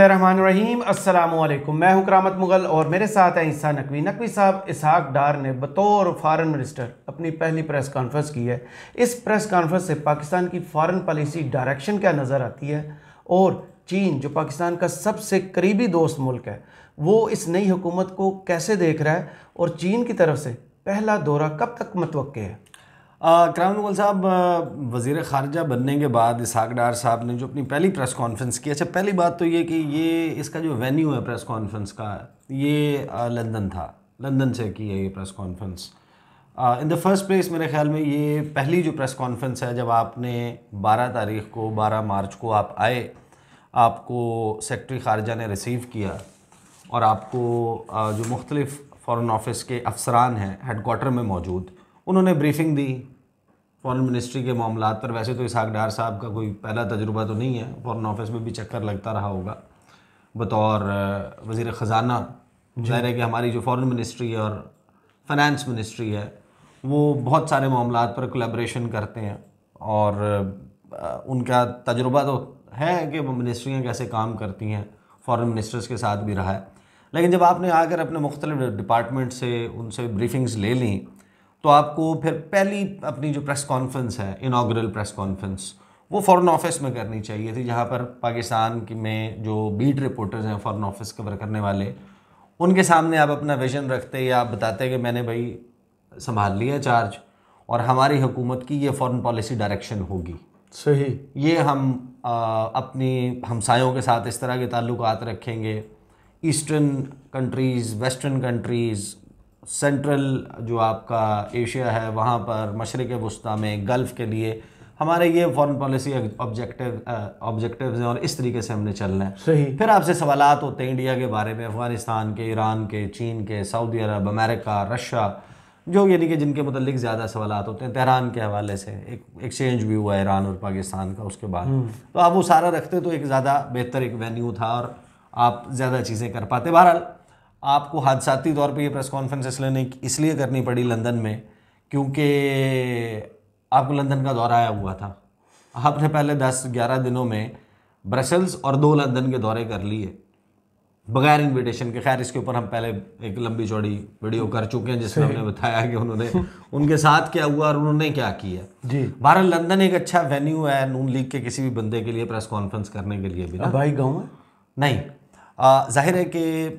बसमीम अल्लाम मैं हूं करामत मुगल और मेरे साथ हैं ईसा नकवी नकवी साहब इसहाक डार ने बतौर फ़ारन मिनिस्टर अपनी पहली प्रेस कॉन्फ्रेंस की है इस प्रेस कॉन्फ्रेंस से पाकिस्तान की फ़ारन पॉलिसी डायरेक्शन क्या नज़र आती है और चीन जो पाकिस्तान का सबसे करीबी दोस्त मुल्क है वो इस नई हुकूमत को कैसे देख रहा है और चीन की तरफ से पहला दौरा कब तक मतवक़ है कराम मुगल साहब वज़ी ख़ारजा बनने के बाद इसहाक डार साहब ने जो अपनी पहली प्रेस कॉन्फ्रेंस की अच्छा पहली बात तो ये कि ये इसका जो वेन्यू है प्रेस कॉन्फ्रेंस का ये लंदन था लंदन से की है ये press conference in the first place मेरे ख्याल में ये पहली जो प्रेस कॉन्फ्रेंस है जब आपने 12 तारीख को 12 मार्च को आप आए आपको सेक्रटरी खारजा ने रिसीव किया और आपको जो मुख्तलिफ़ फ़ॉरन ऑफिस के अफसरान हैं हेड में मौजूद उन्होंने ब्रीफिंग दी फ़ॉरन मिनिस्ट्री के मामला पर वैसे तो इसहाक डार साहब का कोई पहला तजुर्बा तो नहीं है फ़ॉरन ऑफिस में भी चक्कर लगता रहा होगा बतौर वज़ी ख़जाना ज़ाहिर है कि हमारी जो फ़ॉरन मिनिस्ट्री और फाइनेंस मिनिस्ट्री है वो बहुत सारे मामला पर कोलेब्रेशन करते हैं और उनका तजुर्बा तो है कि वो मिनिस्ट्रियाँ कैसे काम करती हैं फ़ॉरन मिनिस्टर्स के साथ भी रहा है लेकिन जब आपने आकर अपने मुख्तलिफ डिपार्टमेंट से उनसे ब्रीफिंग्स ले ली तो आपको फिर पहली अपनी जो प्रेस कॉन्फ्रेंस है इनाग्रल प्रेस कॉन्फ्रेंस वो फॉरेन ऑफिस में करनी चाहिए थी जहाँ पर पाकिस्तान की में जो बीट रिपोर्टर्स हैं फॉरेन ऑफिस कवर करने वाले उनके सामने आप अपना विजन रखते या आप बताते कि मैंने भाई संभाल लिया चार्ज और हमारी हुकूमत की ये फॉरेन पॉलिसी डायरेक्शन होगी सही ये हम आ, अपनी हमसायों के साथ इस तरह के ताल्लुक रखेंगे eastern countries western countries central जो आपका एशिया है वहाँ पर मशरक़ वस्ती में गल्फ़ के लिए हमारे ये फॉरेन पॉलिसी ऑब्जेक्टिव ऑब्जेक्टिव्स हैं और इस तरीके से हमने चलना है सही फिर आपसे सवाल होते हैं इंडिया के बारे में अफ़गानिस्तान के ईरान के चीन के सऊदी अरब अमेरिका रशिया जो यानी कि जिनके मतलब ज़्यादा सवाल होते हैं तहरान के हवाले से एक एक्सचेंज भी हुआ ईरान और पाकिस्तान का उसके बाद हम्म। तो आप वो सारा रखते तो एक ज़्यादा बेहतर एक वेन्यू था और आप ज़्यादा चीज़ें कर पाते बहरहाल आपको हादसाती तौर पे ये प्रेस कॉन्फ्रेंस नहीं इसलिए करनी पड़ी लंदन में क्योंकि आपको लंदन का दौरा आया हुआ था आपने पहले दस ग्यारह दिनों में ब्रसल्स और दो लंदन के दौरे कर लिए बगैर इनविटेशन के खैर इसके ऊपर हम पहले एक लंबी चौड़ी वीडियो कर चुके हैं जिसमें हमने बताया कि उन्होंने उनके साथ क्या हुआ और उन्होंने क्या किया जी भारत लंदन एक अच्छा वेन्यू है नून लीग के किसी भी बंदे के लिए प्रेस कॉन्फ्रेंस करने के लिए भी ना भाई गाँव है नहीं जाहिर है कि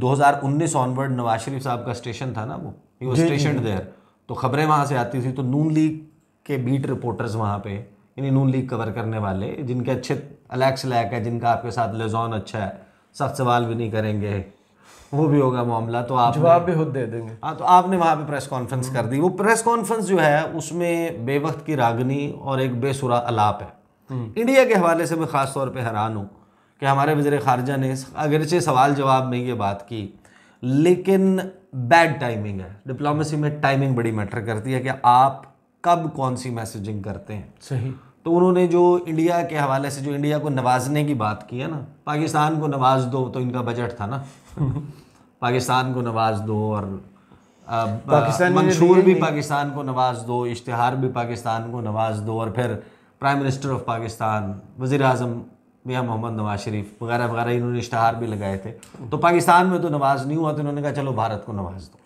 2019 ऑनवर्ड नवाज शरीफ साहब का स्टेशन था ना वो वो स्टेशन देयर तो खबरें वहाँ से आती थी तो नून लीग के बीट रिपोर्टर्स वहाँ पे यानी नून लीग कवर करने वाले जिनके अच्छे अलैक्स लैक है जिनका आपके साथ लेजॉन अच्छा है सख्त सवाल भी नहीं करेंगे वो भी होगा मामला तो आप जवाब भी खुद दे देंगे हाँ तो आपने वहाँ पे प्रेस कॉन्फ्रेंस कर हम्म। दी वो प्रेस कॉन्फ्रेंस जो है उसमें बेवक्त की रागनी और एक बेसुरा अलाप है इंडिया हम्म। के हवाले से मैं ख़ास तौर पर हैरान हूँ कि हमारे वज़र ख़ारजा ने अगरचे सवाल जवाब में ये बात की लेकिन बैड टाइमिंग है डिप्लोमेसी में टाइमिंग बड़ी मैटर करती है कि आप कब कौन सी मैसेजिंग करते हैं सही तो उन्होंने जो इंडिया के हवाले से जो इंडिया को नवाजने की बात की है ना पाकिस्तान को नवाज दो तो इनका बजट था ना पाकिस्तान को नवाज दो और पाकिस्तान मंशूर भी पाकिस्तान को नवाज दो इश्तहार भी पाकिस्तान को नवाज दो और फिर प्राइम मिनिस्टर ऑफ पाकिस्तान वज़ी अजम मियाँ मोहम्मद नवाज शरीफ वगैरह वगैरह इन्होंने इश्तहार भी लगाए थे तो पाकिस्तान में तो नवाज नहीं हुआ तो इन्होंने कहा चलो भारत को नवाज दो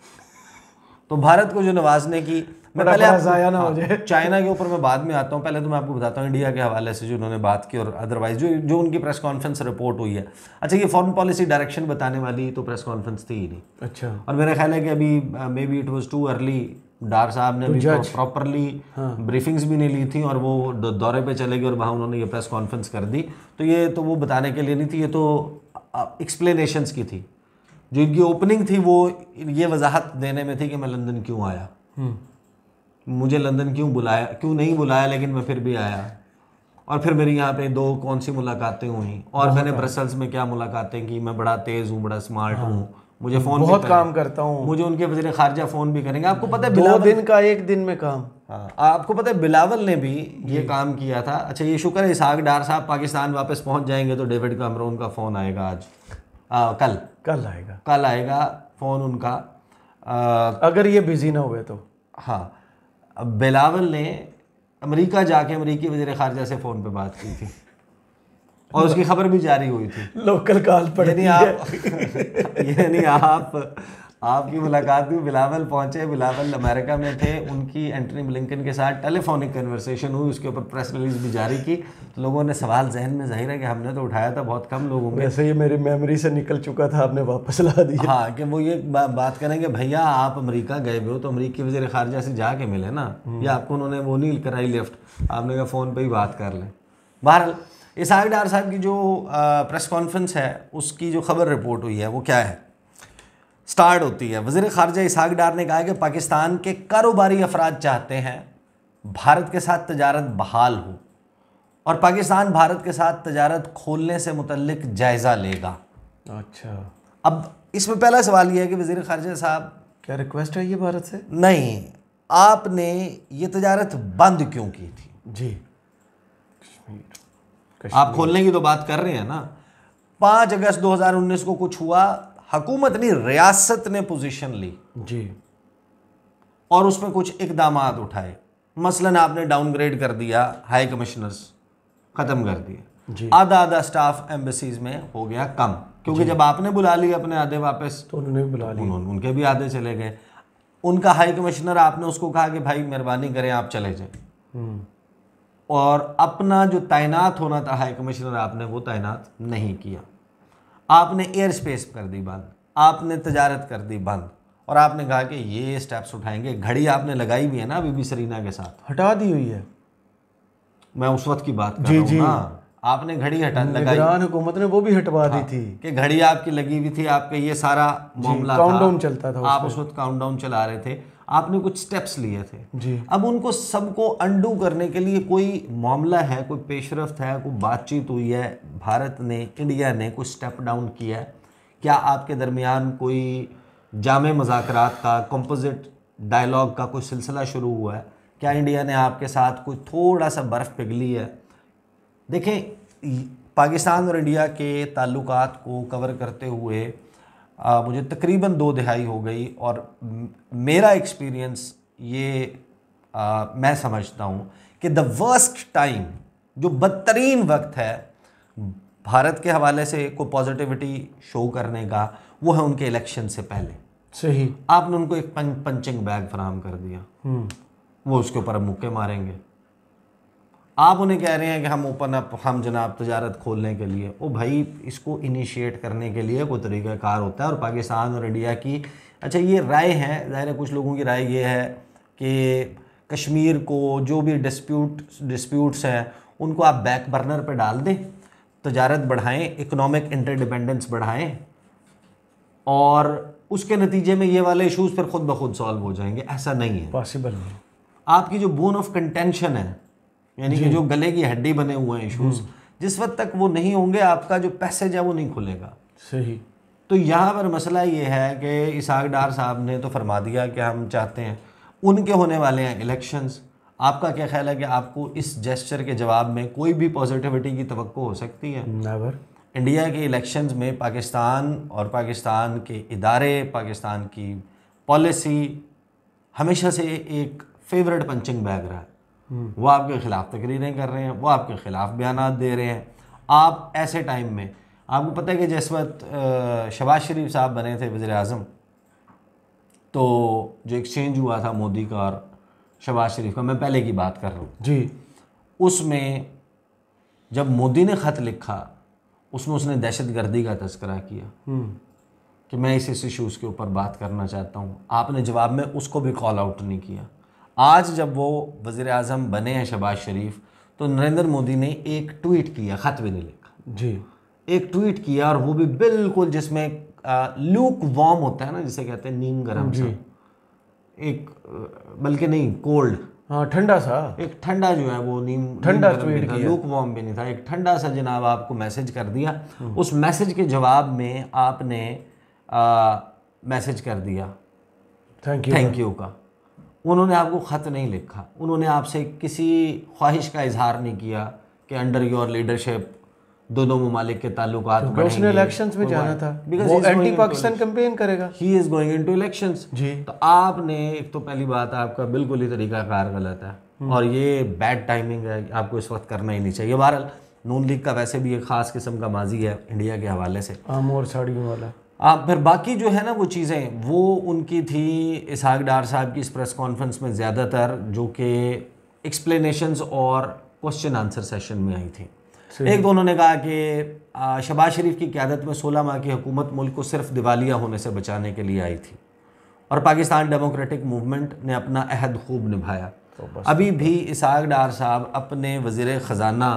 तो भारत को जो नवाजने की मैं पहले ज़ाया ना हो हाँ, जाए चाइना के ऊपर मैं बाद में आता हूँ पहले तो मैं आपको बताता हूँ इंडिया के हवाले से जो उन्होंने बात की और अदरवाइज जो जो उनकी प्रेस कॉन्फ्रेंस रिपोर्ट हुई है अच्छा ये फॉरेन पॉलिसी डायरेक्शन बताने वाली तो प्रेस कॉन्फ्रेंस थी ही नहीं अच्छा और मेरा ख्याल है कि अभी may be it was too early Dar साहब ने तो भी प्रॉपरली ब्रीफिंग्स हाँ। भी नहीं ली थी और वो दौरे पे चले गए और वहाँ उन्होंने ये प्रेस कॉन्फ्रेंस कर दी तो ये तो वो बताने के लिए नहीं थी ये तो एक्सप्लेनेशंस की थी जो इनकी ओपनिंग थी वो ये वजाहत देने में थी कि मैं लंदन क्यों आया हम्म। मुझे लंदन क्यों बुलाया क्यों नहीं बुलाया लेकिन मैं फिर भी आया और फिर मेरी यहाँ पे दो कौन सी मुलाकातें हुई और मैंने ब्रसल्स में क्या मुलाकातें की मैं बड़ा तेज़ हूँ बड़ा स्मार्ट हाँ। हूँ मुझे फ़ोन बहुत काम करता हूँ मुझे उनके वजीर खारजा फ़ोन भी करेंगे आपको पता है बिलावल दिन का एक दिन में काम हाँ आपको पता है बिलावल ने भी ये काम किया था अच्छा ये शुक्र है इसहाक डार साहब पाकिस्तान वापस पहुंच जाएंगे तो डेविड कामरून का फ़ोन आएगा आज आ, कल कल आएगा कल आएगा फ़ोन उनका आ, अगर ये बिज़ी ना हुए तो हाँ बिलावल ने अमरीका जाके अमरीकी वजीर खारजा से फ़ोन पर बात की थी और उसकी खबर भी जारी हुई थी लोकल काल पर यानी आप यानी आप आपकी मुलाकात भी बिलावल पहुंचे बिलावल अमेरिका में थे उनकी एंटनी ब्लिंकन के साथ टेलीफोनिक कन्वर्सेशन हुई उसके ऊपर प्रेस रिलीज भी जारी की तो लोगों ने सवाल जहन में जाहिर है कि हमने तो उठाया था बहुत कम लोगों में वैसे ये मेरी मेमोरी से निकल चुका था आपने वापस ला दिया हाँ कि वो ये बा, बात करेंगे भैया आप अमरीका गए हुए हो तो अमरीकी वजीर खारजा से जाके मिले ना हम्म। या आपको उन्होंने वो नहीं कराई लिफ्ट आपने कहा फ़ोन पर ही बात कर लें बहरहाल इसहाक डार साहब की जो प्रेस कॉन्फ्रेंस है उसकी जो खबर रिपोर्ट हुई है वो क्या है स्टार्ट होती है वजीर खारजा इसहाक डार ने कहा कि पाकिस्तान के कारोबारी अफराद चाहते हैं भारत के साथ तजारत बहाल हो और पाकिस्तान भारत के साथ तजारत खोलने से मुतलक जायज़ा लेगा अच्छा अब इसमें पहला सवाल यह है कि वजीर खारजा साहब क्या रिक्वेस्ट है ये भारत से नहीं आपने ये तजारत बंद क्यों की थी जी आप खोलने की तो बात कर रहे हैं ना पांच अगस्त 2019 को कुछ हुआ हकूमत नहीं रियासत ने पोजीशन ली जी और उसमें कुछ इकदाम उठाए मसलन आपने डाउनग्रेड कर दिया हाई कमिश्नर्स ख़त्म कर दिए आधा आधा स्टाफ एम्बेसीज में हो गया कम क्योंकि जब आपने बुला लिया अपने आधे वापस तो उन्होंने भी बुला लिया उनके भी आधे चले गए उनका हाई कमिश्नर आपने उसको कहा कि भाई मेहरबानी करें आप चले जाएं हम्म। और अपना जो तैनात होना था हाई कमिश्नर आपने वो तैनात नहीं किया आपने एयर स्पेस कर दी बंद आपने तजारत कर दी बंद और आपने कहा कि ये स्टेप्स उठाएंगे घड़ी आपने लगाई भी है ना बीबी सरीना के साथ हटा दी हुई है मैं उस वक्त की बात कर जी, जी। हाँ आपने घड़ी हटा लगाई हुकूमत ने वो भी हटवा दी हाँ, थी कि घड़ी आपकी लगी हुई थी आपका ये सारा मामला काउंटडाउन चलता था आप उस वक्त काउंटडाउन चला रहे थे आपने कुछ स्टेप्स लिए थे जी अब उनको सबको अंडू करने के लिए कोई मामला है कोई पेशरफ है कोई बातचीत हुई है भारत ने इंडिया ने कुछ स्टेप डाउन किया है क्या आपके दरमियान कोई जाम मजाकरात का कंपोजिट डायलॉग का कोई सिलसिला शुरू हुआ है क्या इंडिया ने आपके साथ कोई थोड़ा सा बर्फ़ पिघली है देखें पाकिस्तान और इंडिया के ताल्लुकात को कवर करते हुए आ, मुझे तकरीबन दो दिहाई हो गई और मेरा एक्सपीरियंस ये आ, मैं समझता हूँ कि द वर्स्ट टाइम जो बदतरीन वक्त है भारत के हवाले से को पॉजिटिविटी शो करने का वो है उनके इलेक्शन से पहले सही आपने उनको एक पंचिंग बैग फराम कर दिया हम्म। वो उसके ऊपर मुक्के मारेंगे आप उन्हें कह रहे हैं कि हम ओपन अप हम जनाब तजारत खोलने के लिए ओ भाई इसको इनिशिएट करने के लिए कोई तरीक़ाकार होता है और पाकिस्तान और इंडिया की अच्छा ये राय है ज़ाहिर है कुछ लोगों की राय ये है कि कश्मीर को जो भी डिस्प्यूट डिस्प्यूट्स हैं उनको आप बैक बर्नर पर डाल दें तजारत बढ़ाएँ इकोनॉमिक इंटरडिपेंडेंस बढ़ाएँ और उसके नतीजे में ये वाले इशूज़ फिर खुद ब खुद सॉल्व हो जाएंगे ऐसा नहीं है पॉसिबल नहीं आपकी जो बोन ऑफ कंटेंशन है यानी कि जो गले की हड्डी बने हुए हैं इशूज हम्म। जिस वक्त तक वो नहीं होंगे आपका जो पैसेज है वो नहीं खुलेगा सही तो यहाँ पर मसला ये है कि इसहाक डार साहब ने तो फरमा दिया कि हम चाहते हैं उनके होने वाले हैं इलेक्शंस आपका क्या ख्याल है कि आपको इस जेस्चर के जवाब में कोई भी पॉजिटिविटी की तो हो सकती है नेवर इंडिया के इलेक्शंस में पाकिस्तान और पाकिस्तान के इदारे पाकिस्तान की पॉलिसी हमेशा से एक फेवरेट पंचिंग बैग रहा है वो आपके ख़िलाफ़ तकरीरें कर रहे हैं वो आपके ख़िलाफ़ बयान दे रहे हैं आप ऐसे टाइम में आपको पता है कि जिस वक्त शबाज शरीफ साहब बने थे वज़र अजम तो जो एक्सचेंज हुआ था मोदी का और शबाज शरीफ का मैं पहले की बात कर रहा हूँ जी उसमें जब मोदी ने ख़त लिखा उसमें उसने दहशत गर्दी का तस्करा किया हम्म। कि मैं इस इस इशूज़ के ऊपर बात करना चाहता हूँ आपने जवाब में उसको भी कॉल आउट नहीं किया आज जब वो वजीर अजम बने हैं शबाज शरीफ तो नरेंद्र मोदी ने एक ट्वीट किया ख़त भी नहीं लिखा जी एक ट्वीट किया और वो भी बिल्कुल जिसमें लूक वार्म होता है ना जिसे कहते हैं नीम गर्म जी एक बल्कि नहीं कोल्ड हाँ ठंडा सा एक ठंडा जो है वो नीम ठंडा ट्वीट किया लूक वार्म भी नहीं था एक ठंडा सा जनाब आपको मैसेज कर दिया हम्म। उस मैसेज के जवाब में आपने मैसेज कर दिया थैंक यू थैंक यू का उन्होंने आपको ख़त नहीं लिखा उन्होंने आपसे किसी ख्वाहिश का इजहार नहीं किया कि अंडर योर लीडरशिप दोनों ममालिक के ताल्लुक तो इलेक्शंस में जाना था बिकॉज वो एंटी पाकिस्तान कैंपेन करेगा he is going into elections जी तो आपने एक तो पहली बात आपका बिल्कुल ही तरीकाकार गलत है हम्म। और ये बैड टाइमिंग है आपको इस वक्त करना ही नहीं चाहिए बहरहाल नून लीग का वैसे भी एक खास किस्म का माजी है इंडिया के हवाले से आम और साड़ियों वाला आप फिर बाकी जो है ना वो चीज़ें वो उनकी थी इसहाक डार साहब की इस प्रेस कॉन्फ्रेंस में ज़्यादातर जो कि एक्सप्लेनेशंस और क्वेश्चन आंसर सेशन में आई थी एक तो उन्होंने कहा कि शबाज शरीफ की क्यादत में सोलह माह की हुकूमत मुल्क को सिर्फ दिवालिया होने से बचाने के लिए आई थी और पाकिस्तान डेमोक्रेटिक मूवमेंट ने अपना अहद खूब निभाया तो अभी भी इसहाक डार साहब अपने वजीर ख़जाना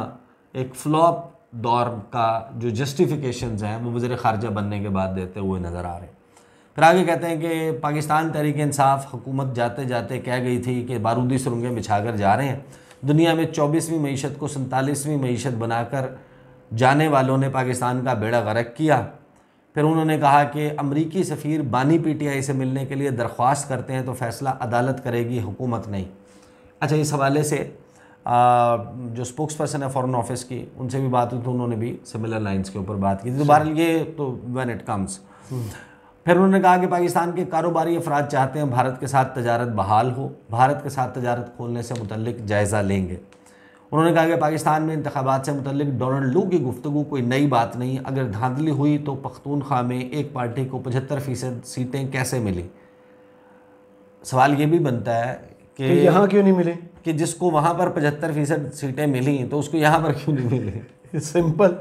एक फ्लॉप दौर का जो जस्टिफिकेशन हैं वो वज़र ख़ारजा बनने के बाद देते हुए नज़र आ रहे हैं फिर आगे कहते हैं कि पाकिस्तान तहरीक इंसाफ हुकूमत जाते जाते कह गई थी कि बारूदी सुरंगें बिछा कर जा रहे हैं दुनिया में चौबीसवीं मीशत को सैंतालीसवीं मीशत बनाकर जाने वालों ने पाकिस्तान का बेड़ा गर्क किया फिर उन्होंने कहा कि अमरीकी सफ़ीर बानी पीटीआई से मिलने के लिए दरख्वास्त करते हैं तो फ़ैसला अदालत करेगी हुकूमत नहीं अच्छा इस हवाले से जो स्पोक्स पर्सन है फ़ॉरन ऑफिस की उनसे भी बात हुई तो उन्होंने भी सिमिलर लाइन्स के ऊपर बात की थी तो ये तो वैन इट कम्स फिर उन्होंने कहा कि पाकिस्तान के कारोबारी अफराद चाहते हैं भारत के साथ तजारत बहाल हो भारत के साथ तजारत खोलने से मुतलिक जायज़ा लेंगे उन्होंने कहा कि पाकिस्तान में इंतबात से मुतलिक डोनल्ड लू की गुफ्तु कोई नई बात नहीं अगर धांधली हुई तो पख्तूनख्वा में एक पार्टी को पचहत्तर फ़ीसद सीटें कैसे मिली सवाल ये भी बनता है कि तो यहाँ क्यों नहीं मिले कि जिसको वहाँ पर पचहत्तर फीसद सीटें मिली तो उसको यहाँ पर क्यों नहीं मिले सिंपल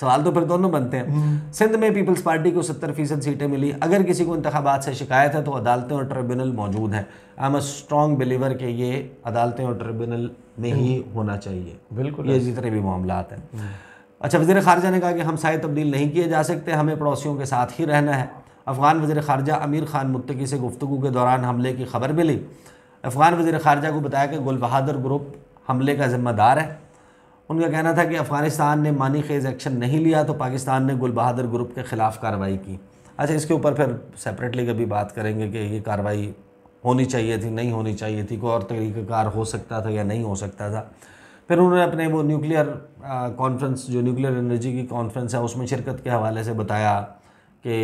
सवाल तो फिर दोनों बनते हैं हम्म। सिंध में पीपल्स पार्टी को सत्तर फीसद सीटें मिली अगर किसी को इंतबात से शिकायत है तो अदालतें और ट्रिब्यूनल मौजूद हैं I am a strong believer के ये अदालतें और ट्रिब्यूनल में ही हम्म। होना चाहिए बिल्कुल ये जितने भी मामला हैं हम्म। अच्छा वजीर खारजा ने कहा कि हम साय तब्दील नहीं किए जा सकते हमें पड़ोसियों के साथ ही रहना है अफगान वजीर खारजा अमीर खान मुतकी से गुफ्तु के दौरान हमले की खबर मिली अफ़गान वज़ी ख़ारजा को बताया कि गुल बहादुर ग्रुप हमले का ज़िम्मेदार है उनका कहना था कि अफ़गानिस्तान ने मानी खेज़ एक्शन नहीं लिया तो पाकिस्तान ने गुल बहादुर ग्रुप के ख़िलाफ़ कार्रवाई की अच्छा इसके ऊपर फिर सेपरेटली कभी बात करेंगे कि ये कार्रवाई होनी चाहिए थी नहीं होनी चाहिए थी कोई और तरीक़ाकार हो सकता था या नहीं हो सकता था फिर उन्होंने अपने वो न्यूक्लियर कॉन्फ्रेंस जो न्यूक्लियर एनर्जी की कॉन्फ्रेंस है उसमें शिरकत के हवाले से बताया कि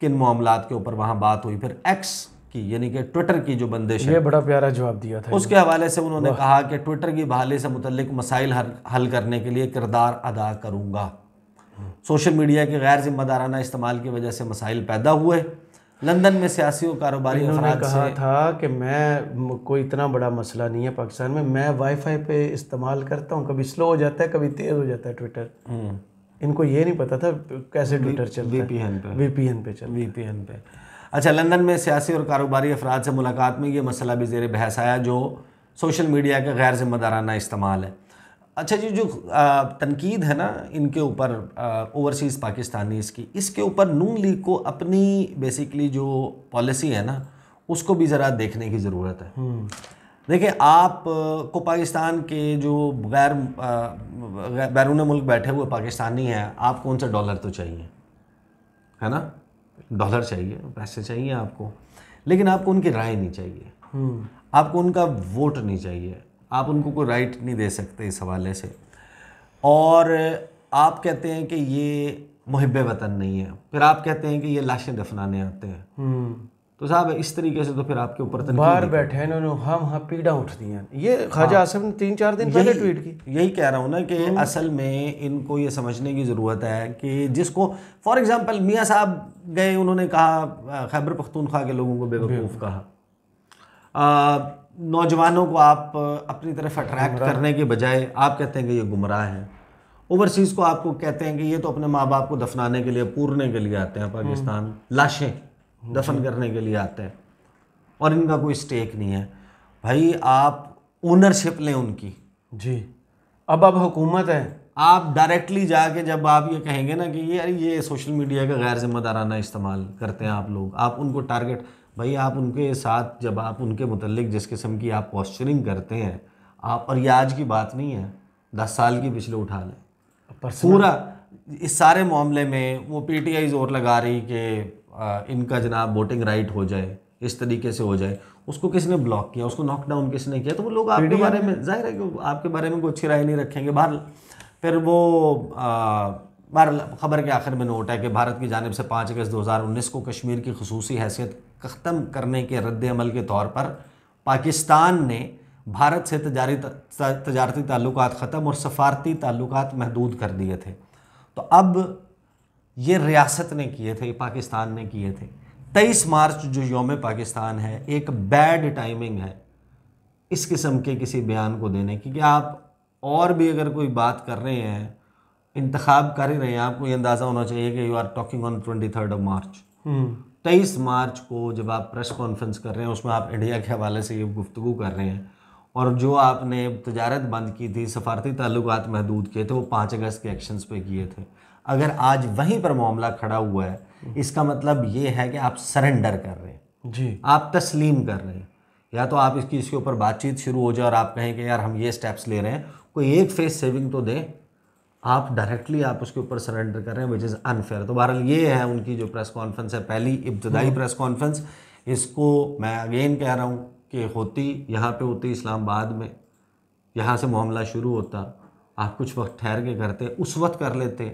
किन मामला के ऊपर वहाँ बात हुई फिर एक्स की यानी कि ट्विटर की जो बंदिश ये बड़ा प्यारा जवाब दिया था उसके हवाले से उन्होंने कहा कि ट्विटर की बहाली से मुतलिक मसाइल हल, हल करने के लिए किरदार अदा करूँगा सोशल मीडिया के गैर जिम्मेदाराना इस्तेमाल की वजह से मसाइल पैदा हुए लंदन में सियासी और कारोबारी ने कहा था कि मैं कोई इतना बड़ा मसला नहीं है पाकिस्तान में मैं वाईफाई पे इस्तेमाल करता हूँ कभी स्लो हो जाता है कभी तेज़ हो जाता है ट्विटर हम्म। इनको ये नहीं पता था कैसे ट्विटर चल वी पी एन पे वी पी एन पे चल वी पी एन पे अच्छा लंदन में सियासी और कारोबारी अफराद से मुलाकात में ये मसला भी जेर बहस आया जो सोशल मीडिया का गैर जिम्मेदाराना इस्तेमाल है अच्छा जी जो तनकीद है ना इनके ऊपर ओवरसीज़ पाकिस्तानी की इसके ऊपर नून लीग को अपनी बेसिकली जो पॉलिसी है ना उसको भी ज़रा देखने की ज़रूरत है हम्म। देखिए आप को पाकिस्तान के जो गैर बैरून मुल्क बैठे हुए पाकिस्तानी हैं आप कौन सा डॉलर तो चाहिए है ना डॉलर चाहिए पैसे चाहिए आपको लेकिन आपको उनकी राय नहीं चाहिए आपको उनका वोट नहीं चाहिए आप उनको कोई राइट नहीं दे सकते इस हवाले से और आप कहते हैं कि ये मुहब वतन नहीं है फिर आप कहते हैं कि ये लाशें दफनाने आते हैं हम्म। तो साहब इस तरीके से तो फिर आपके ऊपर बाहर बैठे हैं इन्होंने हम हाँ पीड़ा उठ दी है ये ख्वाजा हाँ। आसिफ ने तीन चार दिन पहले ट्वीट की यही कह रहा हूँ ना कि हम्म। असल में इनको ये समझने की ज़रूरत है कि जिसको फॉर एग्ज़ाम्पल मियाँ साहब गए उन्होंने कहा खैबर पख्तूनख्वा के लोगों को बेवकूफ़ कहा नौजवानों को आप अपनी तरफ अट्रैक्ट करने के बजाय आप कहते हैं कि ये गुमराह हैं ओवरसीज़ को आपको कहते हैं कि ये तो अपने माँ बाप को दफनाने के लिए पूरने के लिए आते हैं पाकिस्तान हम्म। लाशें दफन करने के लिए आते हैं और इनका कोई स्टेक नहीं है भाई आप ओनरशिप लें उनकी जी अब अब हुकूमत है आप डायरेक्टली जाके जब आप ये कहेंगे ना कि ये अरे ये सोशल मीडिया का गैर जिम्मेदाराना इस्तेमाल करते हैं आप लोग आप उनको टारगेट भाई आप उनके साथ जब आप उनके मतलब जिस किस्म की आप पॉस्चरिंग करते हैं आप और ये आज की बात नहीं है दस साल की पिछले उठा लें पूरा इस सारे मामले में वो पी टी आई जोर लगा रही कि इनका जनाब वोटिंग राइट हो जाए इस तरीके से हो जाए उसको किसने ब्लॉक किया उसको नॉकडाउन किसने किया तो वो लोग आपके बारे में जाहिर है कि आपके बारे में कोई अच्छी राय नहीं रखेंगे बाहर फिर वो बाहर खबर के आखिर में नोट है कि भारत की जानब से पाँच अगस्त उन्नीस को कश्मीर की खसूसी हैसियत ख़त्म करने के रद्दमल के तौर पर पाकिस्तान ने भारत से तजारी तजारती ताल्लुक ख़त्म और सफारती ताल्लुक महदूद कर दिए थे तो अब ये रियासत ने किए थे पाकिस्तान ने किए थे तेईस मार्च जो योम पाकिस्तान है एक बैड टाइमिंग है इस किस्म के किसी बयान को देने की कि आप और भी अगर कोई बात कर रहे हैं इंतखब कर ही रहे हैं आपको ये अंदाज़ा होना चाहिए कि you are talking on twenty third of March तेईस मार्च को जब आप प्रेस कॉन्फ्रेंस कर रहे हैं उसमें आप इंडिया के हवाले से ये गुफ्तु कर रहे हैं और जो आपने तजारत बंद की थी सफारती ताल्लुक महदूद किए थे वो पाँच अगस्त के एक्शंस पे किए थे अगर आज वहीं पर मामला खड़ा हुआ है इसका मतलब ये है कि आप सरेंडर कर रहे हैं जी आप तस्लीम कर रहे हैं या तो आप इसकी इसके ऊपर बातचीत शुरू हो जाए और आप कहें कि यार हम ये स्टेप्स ले रहे हैं कोई एक फेस सेविंग तो दें आप डायरेक्टली आप उसके ऊपर सरेंडर कर रहे हैं विच इज़ अनफेयर तो बहरहाल ये है उनकी जो प्रेस कॉन्फ्रेंस है पहली इब्तदाई प्रेस हम्म। कॉन्फ्रेंस इसको मैं अगेन कह रहा हूँ कि होती यहाँ पे होती इस्लामाबाद में यहाँ से मामला शुरू होता आप कुछ वक्त ठहर के करते उस वक्त कर लेते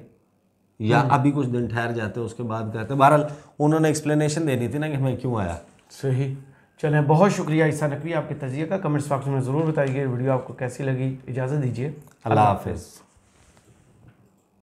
या हम्म। अभी कुछ दिन ठहर जाते उसके बाद हैं बहरहाल उन्होंने एक्सप्लेनेशन देनी थी ना कि मैं क्यों आया सही चलें बहुत शुक्रिया ईसा नकवी आपके तजिए का कमेंट्स बॉक्स में ज़रूर बताइए वीडियो आपको कैसी लगी इजाज़त दीजिए अल्लाह हाफिज़